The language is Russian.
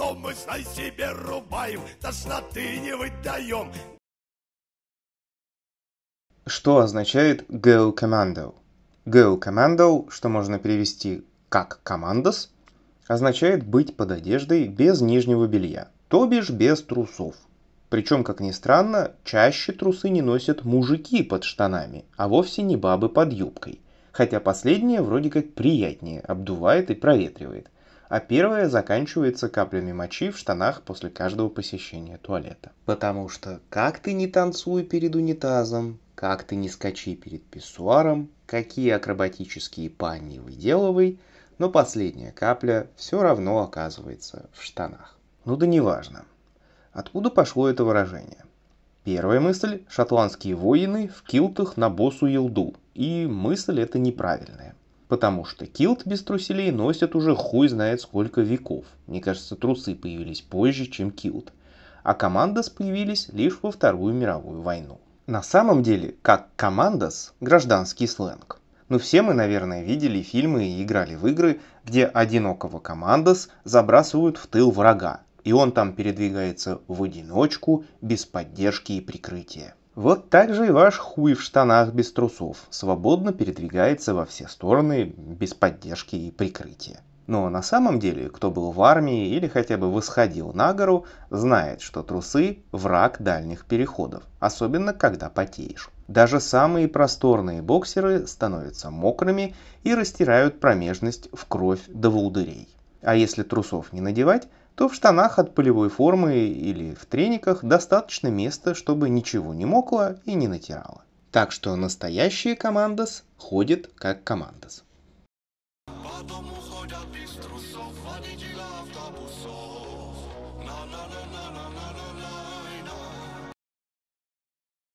Но мы, знай себе, рубаем, тошноты не выдаем. Что означает Go Commando? Go Commando, что можно перевести как «командос», означает быть под одеждой без нижнего белья, то бишь без трусов. Причем, как ни странно, чаще трусы не носят мужики под штанами, а вовсе не бабы под юбкой – хотя последнее вроде как приятнее, обдувает и проветривает а первое заканчивается каплями мочи в штанах после каждого посещения туалета. Потому что как ты не танцуй перед унитазом, как ты не скачи перед писсуаром, какие акробатические панни выделывай, но последняя капля все равно оказывается в штанах. Ну да неважно. Откуда пошло это выражение? Первая мысль – шотландские воины в килтах на боссу Елду. И мысль эта неправильная. Потому что килт без труселей носят уже хуй знает сколько веков. Мне кажется, трусы появились позже, чем килт. А командос появились лишь во Вторую мировую войну. На самом деле, как командос – гражданский сленг. Но ну, все мы, наверное, видели фильмы и играли в игры, где одинокого командос забрасывают в тыл врага, и он там передвигается в одиночку, без поддержки и прикрытия. Вот так же и ваш хуй в штанах без трусов свободно передвигается во все стороны без поддержки и прикрытия. Но на самом деле, кто был в армии или хотя бы восходил на гору, знает, что трусы – враг дальних переходов, особенно когда потеешь. Даже самые просторные боксеры становятся мокрыми и растирают промежность в кровь до волдырей. А если трусов не надевать, то в штанах от полевой формы или в трениках достаточно места, чтобы ничего не мокло и не натирало. Так что настоящие командос ходят как командос. Потом